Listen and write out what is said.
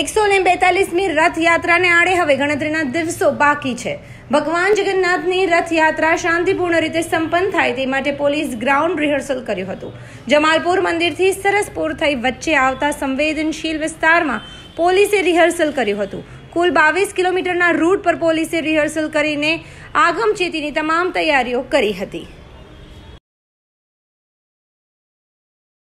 એકસો ને બેતાલીસમી રથયાત્રાને આડે હવે ગણતરીના દિવસો બાકી છે ભગવાન જગન્નાથની રથયાત્રા શાંતિપૂર્ણ રીતે સંપન્ન થાય તે માટે પોલીસ ગ્રાઉન્ડ રિહર્સલ કર્યું હતું જમાલપુર મંદિરથી સરસપુર થઈ વચ્ચે આવતા સંવેદનશીલ વિસ્તારમાં પોલીસે રિહર્સલ કર્યું હતું કુલ બાવીસ કિલોમીટરના રૂટ પર પોલીસે રિહર્સલ કરીને આગમચેતીની તમામ તૈયારીઓ કરી હતી